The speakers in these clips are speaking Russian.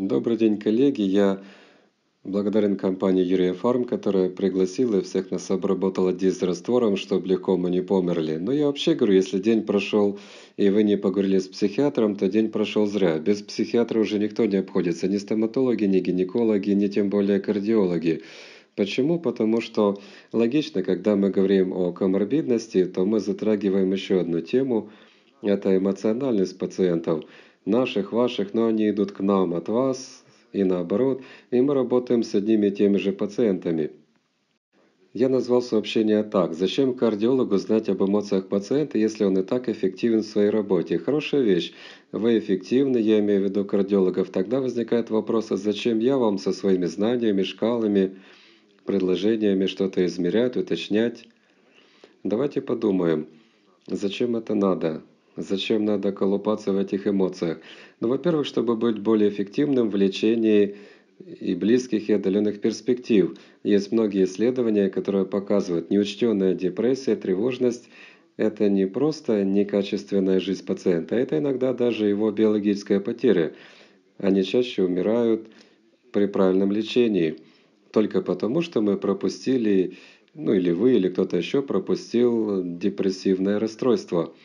Добрый день, коллеги. Я благодарен компании Юрия Фарм, которая пригласила и всех нас обработала дизраствором, чтобы легко мы не померли. Но я вообще говорю, если день прошел и вы не поговорили с психиатром, то день прошел зря. Без психиатра уже никто не обходится. Ни стоматологи, ни гинекологи, ни тем более кардиологи. Почему? Потому что логично, когда мы говорим о коморбидности, то мы затрагиваем еще одну тему – это эмоциональность пациентов – наших, ваших, но они идут к нам от вас и наоборот, и мы работаем с одними и теми же пациентами. Я назвал сообщение так. Зачем кардиологу знать об эмоциях пациента, если он и так эффективен в своей работе? Хорошая вещь. Вы эффективны, я имею в виду кардиологов. Тогда возникает вопрос, а зачем я вам со своими знаниями, шкалами, предложениями что-то измерять, уточнять? Давайте подумаем, зачем это надо? Зачем надо колупаться в этих эмоциях? Ну, во-первых, чтобы быть более эффективным в лечении и близких и отдаленных перспектив. Есть многие исследования, которые показывают, неучтенная депрессия, тревожность – это не просто некачественная жизнь пациента, это иногда даже его биологическая потеря. Они чаще умирают при правильном лечении только потому, что мы пропустили, ну или вы, или кто-то еще пропустил депрессивное расстройство –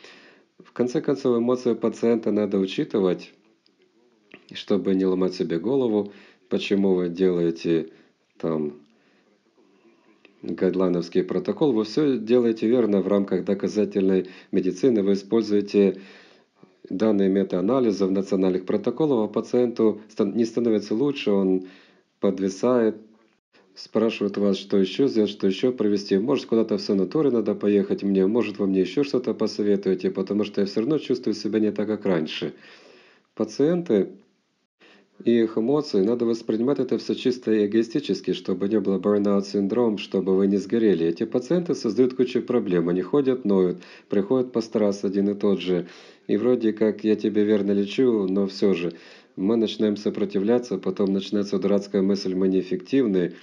в конце концов, эмоции пациента надо учитывать, чтобы не ломать себе голову, почему вы делаете там гайдлайновский протокол. Вы все делаете верно в рамках доказательной медицины. Вы используете данные метаанализа, в национальных протоколах а пациенту не становится лучше, он подвисает, спрашивают вас, что еще сделать, что еще провести. Может, куда-то в санаторий надо поехать мне, может, вы мне еще что-то посоветуете, потому что я все равно чувствую себя не так, как раньше. Пациенты и их эмоции, надо воспринимать это все чисто эгоистически, чтобы не было burnout-синдром, чтобы вы не сгорели. Эти пациенты создают кучу проблем, они ходят, ноют, приходят по раз один и тот же. И вроде как я тебе верно лечу, но все же. Мы начинаем сопротивляться, потом начинается дурацкая мысль «мы неэффективны»,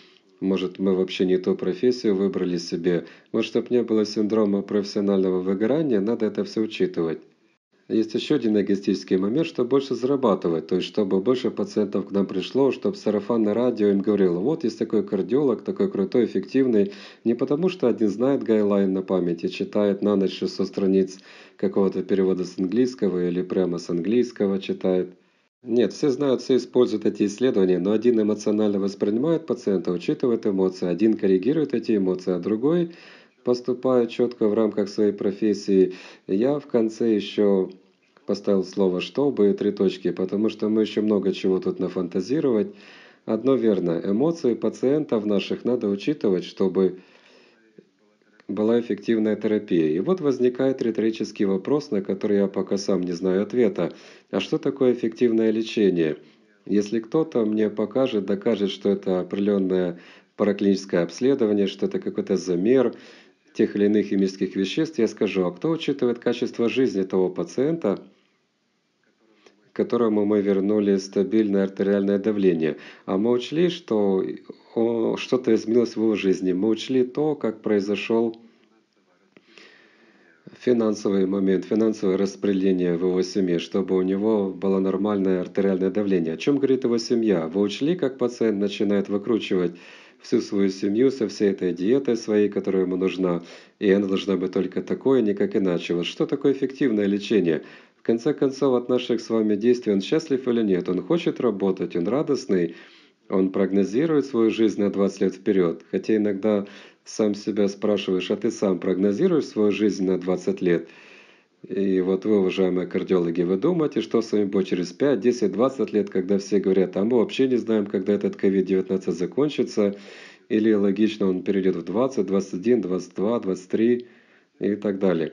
может, мы вообще не ту профессию выбрали себе. Вот чтобы не было синдрома профессионального выгорания, надо это все учитывать. Есть еще один эгоистический момент, чтобы больше зарабатывать, то есть чтобы больше пациентов к нам пришло, чтобы сарафанное радио им говорил: вот есть такой кардиолог, такой крутой, эффективный, не потому что один знает гайлайн на память и читает на ночь 600 страниц какого-то перевода с английского или прямо с английского читает, нет, все знают, все используют эти исследования, но один эмоционально воспринимает пациента, учитывает эмоции, один коррегирует эти эмоции, а другой поступает четко в рамках своей профессии. Я в конце еще поставил слово «чтобы» три точки, потому что мы еще много чего тут нафантазировать. Одно верно, эмоции пациента в наших надо учитывать, чтобы была эффективная терапия. И вот возникает риторический вопрос, на который я пока сам не знаю ответа. А что такое эффективное лечение? Если кто-то мне покажет, докажет, что это определенное параклиническое обследование, что это какой-то замер тех или иных химических веществ, я скажу, а кто учитывает качество жизни того пациента, которому мы вернули стабильное артериальное давление. А мы учли, что что-то изменилось в его жизни. Мы учли то, как произошел финансовый момент, финансовое распределение в его семье, чтобы у него было нормальное артериальное давление. О чем говорит его семья? Вы учли, как пациент начинает выкручивать всю свою семью со всей этой диетой своей, которая ему нужна, и она должна быть только такой, а никак иначе. Вот что такое эффективное лечение? В конце концов, от наших с вами действий он счастлив или нет, он хочет работать, он радостный, он прогнозирует свою жизнь на 20 лет вперед. Хотя иногда сам себя спрашиваешь, а ты сам прогнозируешь свою жизнь на 20 лет? И вот вы, уважаемые кардиологи, вы думаете, что с вами будет через 5, 10, 20 лет, когда все говорят, а мы вообще не знаем, когда этот COVID-19 закончится, или логично он перейдет в 20, 21, 22, 23 и так далее.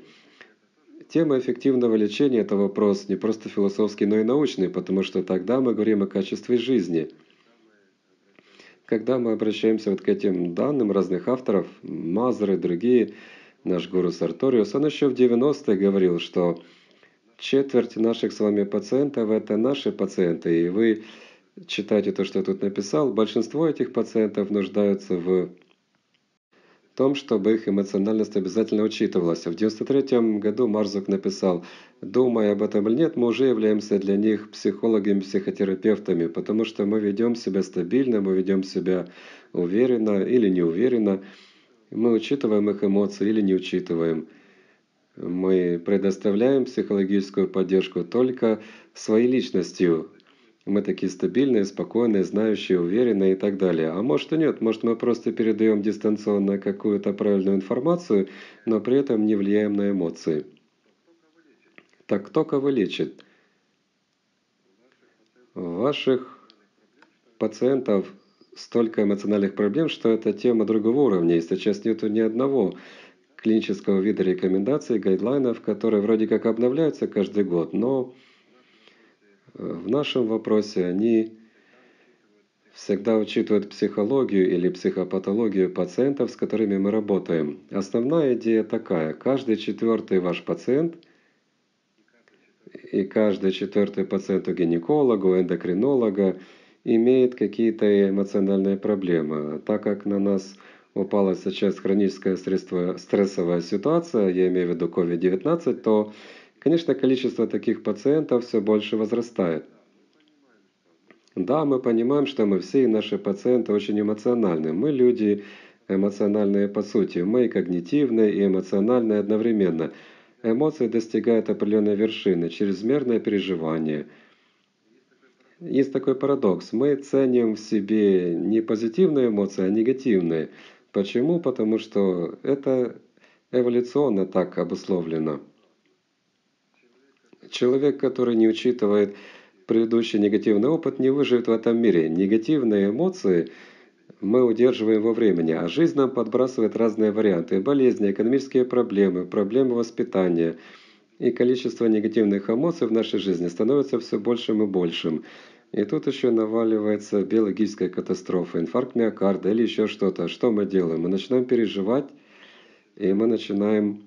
Тема эффективного лечения – это вопрос не просто философский, но и научный, потому что тогда мы говорим о качестве жизни. Когда мы обращаемся вот к этим данным разных авторов, Мазры, другие, наш гуру Сарториус, он еще в 90-е говорил, что четверть наших с вами пациентов – это наши пациенты, и вы читайте то, что я тут написал. Большинство этих пациентов нуждаются в том, чтобы их эмоциональность обязательно учитывалась. В 1993 году Марзук написал «Думая об этом или нет, мы уже являемся для них психологами-психотерапевтами, потому что мы ведем себя стабильно, мы ведем себя уверенно или неуверенно, мы учитываем их эмоции или не учитываем». Мы предоставляем психологическую поддержку только своей личностью, мы такие стабильные, спокойные, знающие, уверенные и так далее. А может и нет, может мы просто передаем дистанционно какую-то правильную информацию, но при этом не влияем на эмоции. Так кто кого лечит? Ваших пациентов столько эмоциональных проблем, что это тема другого уровня, и сейчас нету ни одного клинического вида рекомендаций, гайдлайнов, которые вроде как обновляются каждый год, но в нашем вопросе они всегда учитывают психологию или психопатологию пациентов, с которыми мы работаем. Основная идея такая. Каждый четвертый ваш пациент и каждый четвертый пациент у гинеколога, у эндокринолога имеет какие-то эмоциональные проблемы. Так как на нас упала сейчас хроническая средство, стрессовая ситуация, я имею в виду COVID-19, то Конечно, количество таких пациентов все больше возрастает. Да, мы понимаем, что мы все и наши пациенты очень эмоциональны. Мы люди эмоциональные по сути. Мы и когнитивные, и эмоциональные одновременно. Эмоции достигают определенной вершины, чрезмерное переживание. Есть такой парадокс. Мы ценим в себе не позитивные эмоции, а негативные. Почему? Потому что это эволюционно так обусловлено. Человек, который не учитывает предыдущий негативный опыт, не выживет в этом мире. Негативные эмоции мы удерживаем во времени, а жизнь нам подбрасывает разные варианты. Болезни, экономические проблемы, проблемы воспитания. И количество негативных эмоций в нашей жизни становится все большим и большим. И тут еще наваливается биологическая катастрофа, инфаркт миокарда или еще что-то. Что мы делаем? Мы начинаем переживать, и мы начинаем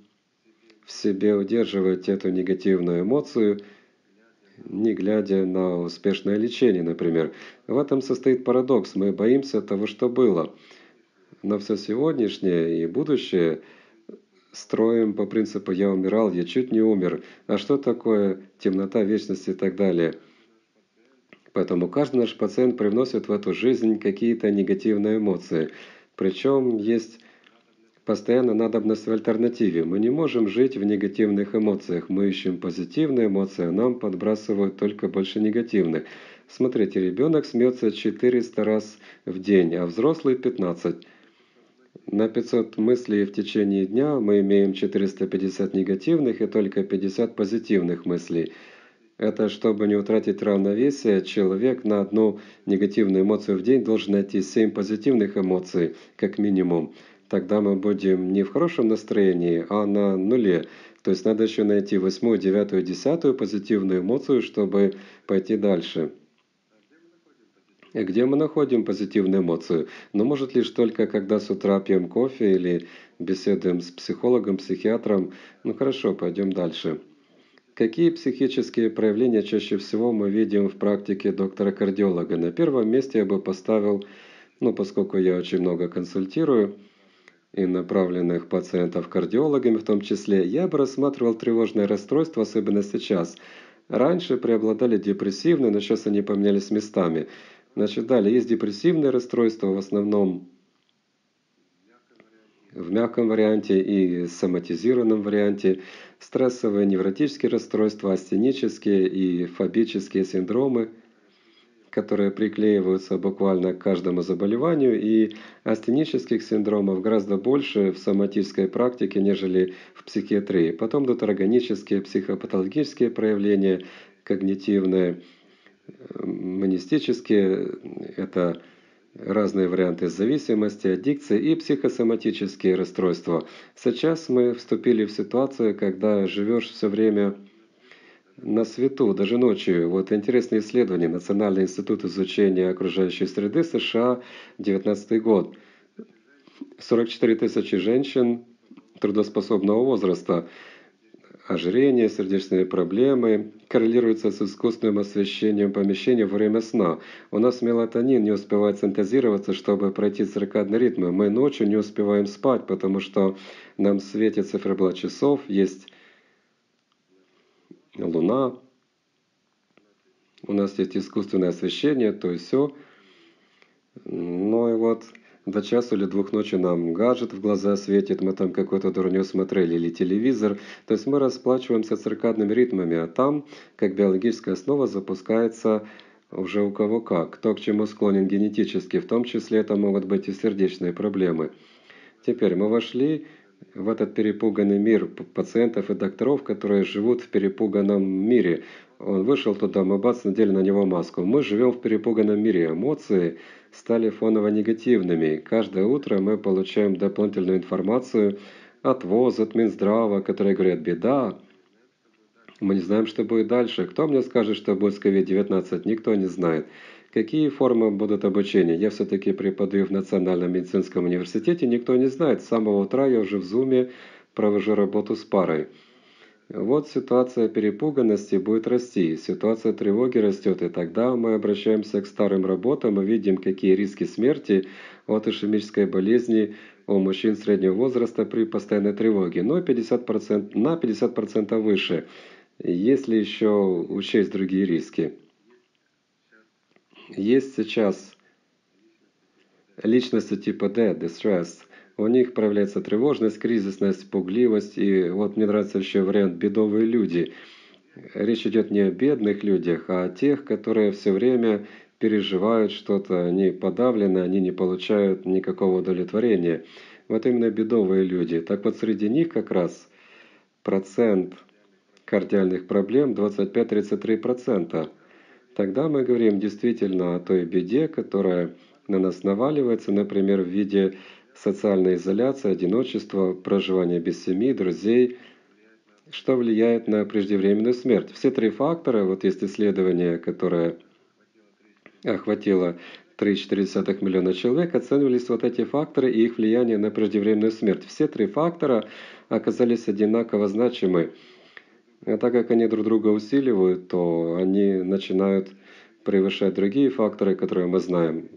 в себе удерживать эту негативную эмоцию, не глядя на успешное лечение, например. В этом состоит парадокс. Мы боимся того, что было. Но все сегодняшнее и будущее строим по принципу «я умирал, я чуть не умер», а что такое темнота вечность и так далее. Поэтому каждый наш пациент привносит в эту жизнь какие-то негативные эмоции. Причем есть постоянно надобность в альтернативе. Мы не можем жить в негативных эмоциях. Мы ищем позитивные эмоции, а нам подбрасывают только больше негативных. Смотрите, ребенок смеется 400 раз в день, а взрослый 15. На 500 мыслей в течение дня мы имеем 450 негативных и только 50 позитивных мыслей. Это чтобы не утратить равновесие, человек на одну негативную эмоцию в день должен найти 7 позитивных эмоций, как минимум тогда мы будем не в хорошем настроении, а на нуле. То есть надо еще найти восьмую, девятую, десятую позитивную эмоцию, чтобы пойти дальше. Где мы находим позитивную эмоцию? Но ну, может лишь только когда с утра пьем кофе или беседуем с психологом, психиатром. Ну хорошо, пойдем дальше. Какие психические проявления чаще всего мы видим в практике доктора-кардиолога? На первом месте я бы поставил, ну поскольку я очень много консультирую, и направленных пациентов кардиологами в том числе, я бы рассматривал тревожное расстройство, особенно сейчас. Раньше преобладали депрессивные, но сейчас они поменялись местами. Значит, далее есть депрессивные расстройства, в основном в мягком варианте и соматизированном варианте, стрессовые невротические расстройства, астенические и фобические синдромы – которые приклеиваются буквально к каждому заболеванию, и астенических синдромов гораздо больше в соматической практике, нежели в психиатрии. Потом идут органические, психопатологические проявления, когнитивные, манистические, эм, это разные варианты зависимости, аддикции и психосоматические расстройства. Сейчас мы вступили в ситуацию, когда живешь все время на свету, даже ночью. Вот интересное исследование Национальный институт изучения окружающей среды США, 19 год. 44 тысячи женщин трудоспособного возраста. Ожирение, сердечные проблемы коррелируется с искусственным освещением помещения во время сна. У нас мелатонин не успевает синтезироваться, чтобы пройти циркадные ритм Мы ночью не успеваем спать, потому что нам светит циферблат часов, есть луна. У нас есть искусственное освещение, то и все. Ну и вот до часу или двух ночи нам гаджет в глаза светит, мы там какой-то дурню смотрели или телевизор. То есть мы расплачиваемся циркадными ритмами, а там, как биологическая основа, запускается уже у кого как, кто к чему склонен генетически, в том числе это могут быть и сердечные проблемы. Теперь мы вошли в этот перепуганный мир пациентов и докторов, которые живут в перепуганном мире. Он вышел туда, мы бац, надели на него маску. Мы живем в перепуганном мире. Эмоции стали фоново-негативными. Каждое утро мы получаем дополнительную информацию от ВОЗ, от Минздрава, которые говорят «беда». Мы не знаем, что будет дальше. Кто мне скажет, что будет с COVID-19? Никто не знает. Какие формы будут обучения? Я все-таки преподаю в Национальном медицинском университете, никто не знает. С самого утра я уже в зуме провожу работу с парой. Вот ситуация перепуганности будет расти, ситуация тревоги растет, и тогда мы обращаемся к старым работам и видим, какие риски смерти от ишемической болезни у мужчин среднего возраста при постоянной тревоге, но ну, 50%, на 50% выше, если еще учесть другие риски есть сейчас личности типа D, distress. У них проявляется тревожность, кризисность, пугливость. И вот мне нравится еще вариант «бедовые люди». Речь идет не о бедных людях, а о тех, которые все время переживают что-то, они подавлены, они не получают никакого удовлетворения. Вот именно бедовые люди. Так вот, среди них как раз процент кардиальных проблем 25-33% тогда мы говорим действительно о той беде, которая на нас наваливается, например, в виде социальной изоляции, одиночества, проживания без семьи, друзей, что влияет на преждевременную смерть. Все три фактора, вот есть исследование, которое охватило 3,4 миллиона человек, оценивались вот эти факторы и их влияние на преждевременную смерть. Все три фактора оказались одинаково значимы. А так как они друг друга усиливают, то они начинают превышать другие факторы, которые мы знаем.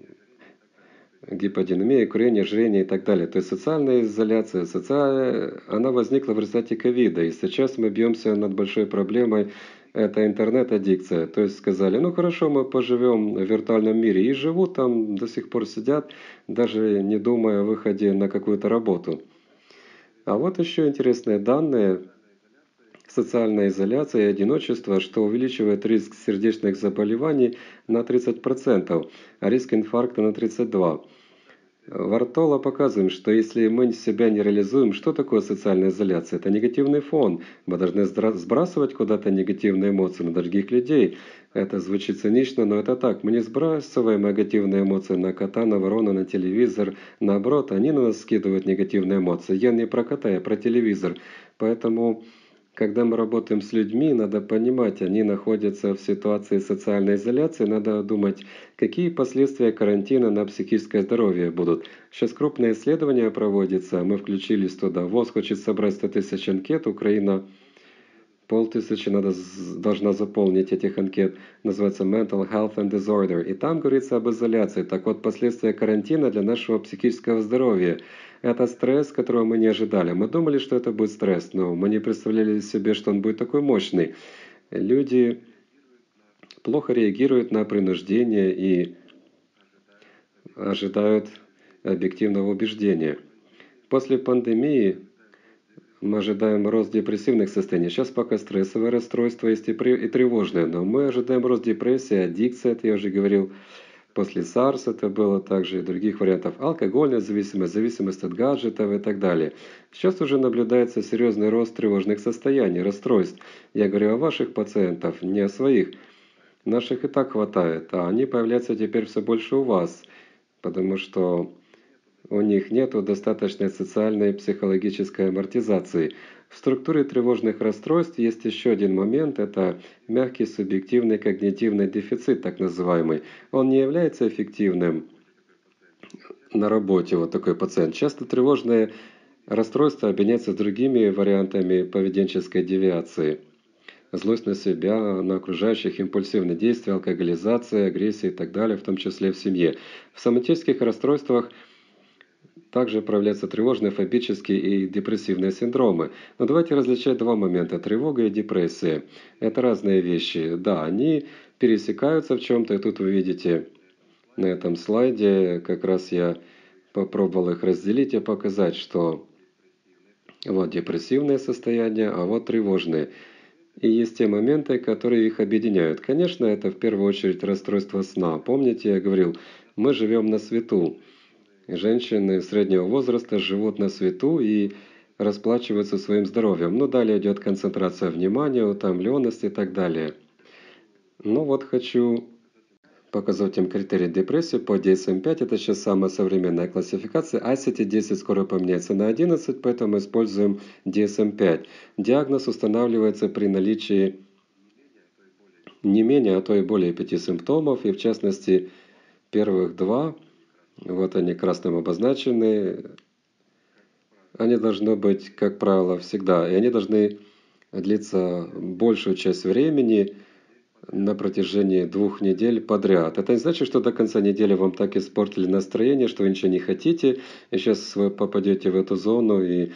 Гиподинамия, курение, жжение и так далее. То есть социальная изоляция, социальная, она возникла в результате ковида. И сейчас мы бьемся над большой проблемой это интернет-аддикция. То есть сказали, ну хорошо, мы поживем в виртуальном мире и живут там, до сих пор сидят, даже не думая о выходе на какую-то работу. А вот еще интересные данные социальная изоляция и одиночество, что увеличивает риск сердечных заболеваний на 30%, а риск инфаркта на 32%. Вартола показываем, что если мы себя не реализуем, что такое социальная изоляция? Это негативный фон. Мы должны сбрасывать куда-то негативные эмоции на других людей. Это звучит цинично, но это так. Мы не сбрасываем негативные эмоции на кота, на ворона, на телевизор. Наоборот, они на нас скидывают негативные эмоции. Я не про кота, я про телевизор. Поэтому когда мы работаем с людьми, надо понимать, они находятся в ситуации социальной изоляции, надо думать, какие последствия карантина на психическое здоровье будут. Сейчас крупное исследование проводится, мы включились туда. ВОЗ хочет собрать 100 тысяч анкет, Украина полтысячи надо, должна заполнить этих анкет. Называется Mental Health and Disorder. И там говорится об изоляции. Так вот, последствия карантина для нашего психического здоровья – это стресс, которого мы не ожидали. Мы думали, что это будет стресс, но мы не представляли себе, что он будет такой мощный. Люди плохо реагируют на принуждение и ожидают объективного убеждения. После пандемии мы ожидаем рост депрессивных состояний. Сейчас пока стрессовое расстройство есть и тревожное, но мы ожидаем рост депрессии, аддикции, это я уже говорил, после SARS это было также и других вариантов, алкогольная зависимость, зависимость от гаджетов и так далее. Сейчас уже наблюдается серьезный рост тревожных состояний, расстройств. Я говорю о ваших пациентах, не о своих. Наших и так хватает, а они появляются теперь все больше у вас, потому что у них нет достаточной социальной и психологической амортизации – в структуре тревожных расстройств есть еще один момент – это мягкий субъективный когнитивный дефицит, так называемый. Он не является эффективным на работе, вот такой пациент. Часто тревожные расстройства объединяются с другими вариантами поведенческой девиации – злость на себя, на окружающих, импульсивные действия, алкоголизация, агрессия и так далее, в том числе в семье. В соматических расстройствах – также проявляются тревожные, фобические и депрессивные синдромы. Но давайте различать два момента – тревога и депрессия. Это разные вещи. Да, они пересекаются в чем-то, и тут вы видите на этом слайде, как раз я попробовал их разделить и показать, что вот депрессивное состояние, а вот тревожные. И есть те моменты, которые их объединяют. Конечно, это в первую очередь расстройство сна. Помните, я говорил, мы живем на свету женщины среднего возраста живут на свету и расплачиваются своим здоровьем. Ну, далее идет концентрация внимания, утомленность и так далее. Ну вот хочу показать им критерий депрессии по DSM-5. Это сейчас самая современная классификация. ICT-10 а скоро поменяется на 11, поэтому используем DSM-5. Диагноз устанавливается при наличии не менее, а то и более пяти симптомов, и в частности первых два – вот они красным обозначены. Они должны быть, как правило, всегда. И они должны длиться большую часть времени на протяжении двух недель подряд. Это не значит, что до конца недели вам так испортили настроение, что вы ничего не хотите, и сейчас вы попадете в эту зону, и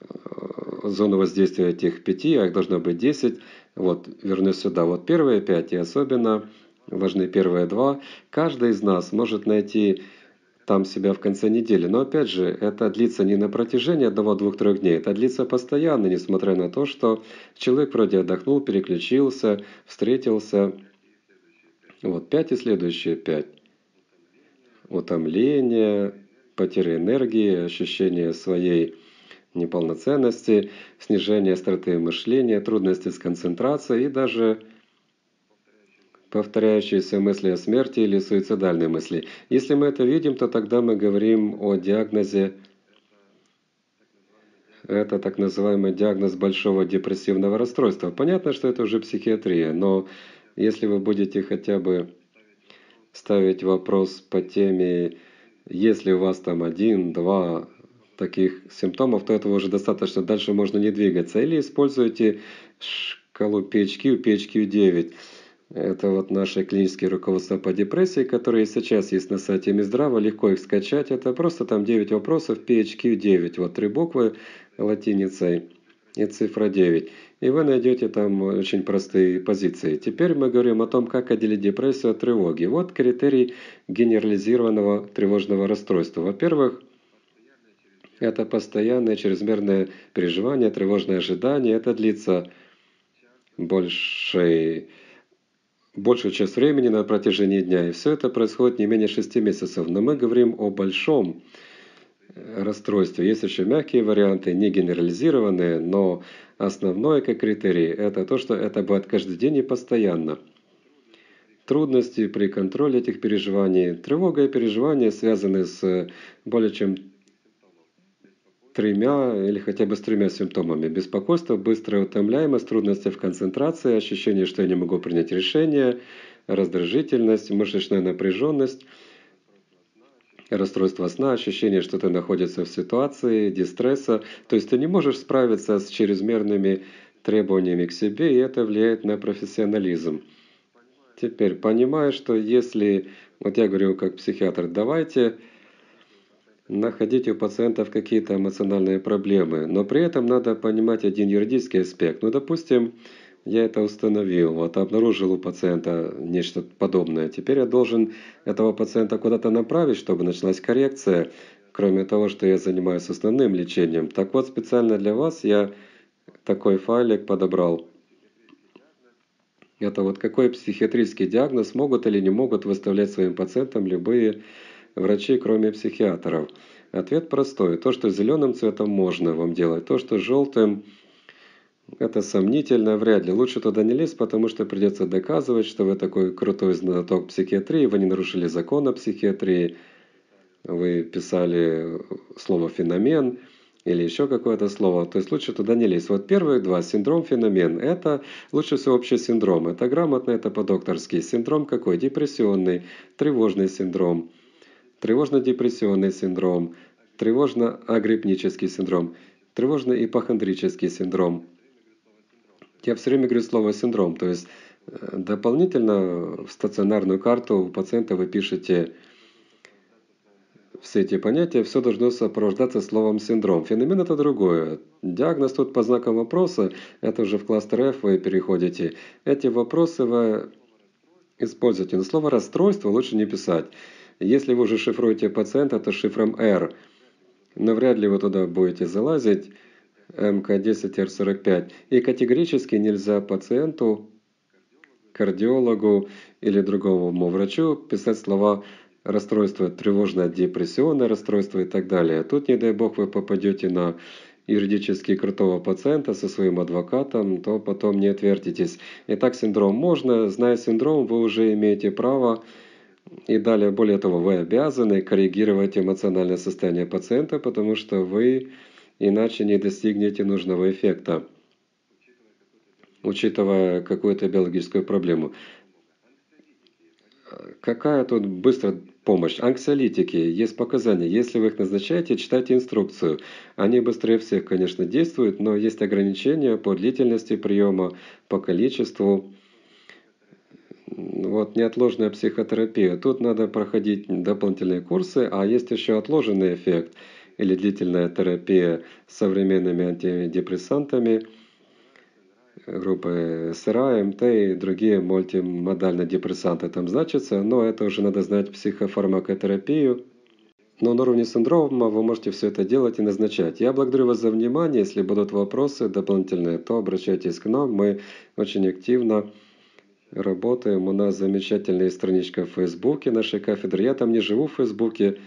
э, зону воздействия этих пяти, а их должно быть десять. Вот, вернусь сюда. Вот первые пять, и особенно важны первые два. Каждый из нас может найти там себя в конце недели. Но опять же, это длится не на протяжении одного, двух, трех дней, это длится постоянно, несмотря на то, что человек вроде отдохнул, переключился, встретился. Вот пять и следующие пять. Утомление, потеря энергии, ощущение своей неполноценности, снижение остроты мышления, трудности с концентрацией и даже повторяющиеся мысли о смерти или суицидальные мысли. Если мы это видим, то тогда мы говорим о диагнозе это так называемый диагноз большого депрессивного расстройства. Понятно, что это уже психиатрия, но если вы будете хотя бы ставить вопрос по теме, если у вас там один, два таких симптомов, то этого уже достаточно, дальше можно не двигаться. Или используйте шкалу PHQ, PHQ-9. Это вот наши клинические руководства по депрессии, которые сейчас есть на сайте Минздрава, легко их скачать. Это просто там 9 вопросов, PHQ-9, вот три буквы латиницей и цифра 9. И вы найдете там очень простые позиции. Теперь мы говорим о том, как отделить депрессию от тревоги. Вот критерий генерализированного тревожного расстройства. Во-первых, это постоянное чрезмерное переживание, тревожное ожидание. Это длится больше большую часть времени на протяжении дня. И все это происходит не менее 6 месяцев. Но мы говорим о большом э, расстройстве. Есть еще мягкие варианты, не генерализированные, но основное как критерий – это то, что это будет каждый день и постоянно. Трудности при контроле этих переживаний, тревога и переживания связаны с э, более чем тремя или хотя бы с тремя симптомами. Беспокойство, быстрая утомляемость, трудности в концентрации, ощущение, что я не могу принять решение, раздражительность, мышечная напряженность, расстройство сна, ощущение, что ты находишься в ситуации, дистресса. То есть ты не можешь справиться с чрезмерными требованиями к себе, и это влияет на профессионализм. Теперь понимаю, что если, вот я говорю как психиатр, давайте находить у пациентов какие-то эмоциональные проблемы. Но при этом надо понимать один юридический аспект. Ну, допустим, я это установил, вот обнаружил у пациента нечто подобное. Теперь я должен этого пациента куда-то направить, чтобы началась коррекция, кроме того, что я занимаюсь основным лечением. Так вот, специально для вас я такой файлик подобрал. Это вот какой психиатрический диагноз могут или не могут выставлять своим пациентам любые врачей, кроме психиатров? Ответ простой. То, что зеленым цветом можно вам делать, то, что желтым это сомнительно, вряд ли. Лучше туда не лезть, потому что придется доказывать, что вы такой крутой знаток психиатрии, вы не нарушили закон о психиатрии, вы писали слово «феномен», или еще какое-то слово. То есть лучше туда не лезть. Вот первые два, синдром, феномен, это лучше всего общий синдром. Это грамотно, это по-докторски. Синдром какой? Депрессионный, тревожный синдром тревожно-депрессионный синдром, тревожно-агриппнический синдром, тревожно-ипохондрический синдром. Я все время говорю слово «синдром», то есть э, дополнительно в стационарную карту у пациента вы пишете все эти понятия, все должно сопровождаться словом «синдром». Феномен – это другое. Диагноз тут по знакам вопроса, это уже в кластер F вы переходите. Эти вопросы вы используете, Но слово «расстройство» лучше не писать. Если вы уже шифруете пациента, то шифром R. Но вряд ли вы туда будете залазить. МК-10-Р45. И категорически нельзя пациенту, кардиологу или другому врачу писать слова расстройство тревожное, депрессионное расстройство и так далее. Тут, не дай бог, вы попадете на юридически крутого пациента со своим адвокатом, то потом не отвертитесь. Итак, синдром можно. Зная синдром, вы уже имеете право и далее, более того, вы обязаны корректировать эмоциональное состояние пациента, потому что вы иначе не достигнете нужного эффекта, учитывая какую-то биологическую проблему. Какая тут быстро помощь? Анксиолитики, есть показания. Если вы их назначаете, читайте инструкцию. Они быстрее всех, конечно, действуют, но есть ограничения по длительности приема, по количеству вот неотложная психотерапия. Тут надо проходить дополнительные курсы, а есть еще отложенный эффект или длительная терапия с современными антидепрессантами, группы СРА, МТ и другие мультимодальные депрессанты там значатся, но это уже надо знать психофармакотерапию. Но на уровне синдрома вы можете все это делать и назначать. Я благодарю вас за внимание. Если будут вопросы дополнительные, то обращайтесь к нам. Мы очень активно работаем. У нас замечательная страничка в Фейсбуке нашей кафедры. Я там не живу в Фейсбуке,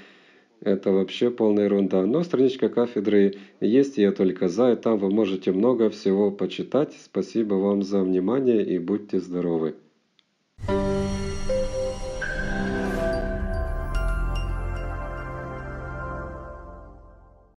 это вообще полная ерунда. Но страничка кафедры есть, я только за, и там вы можете много всего почитать. Спасибо вам за внимание и будьте здоровы. thank you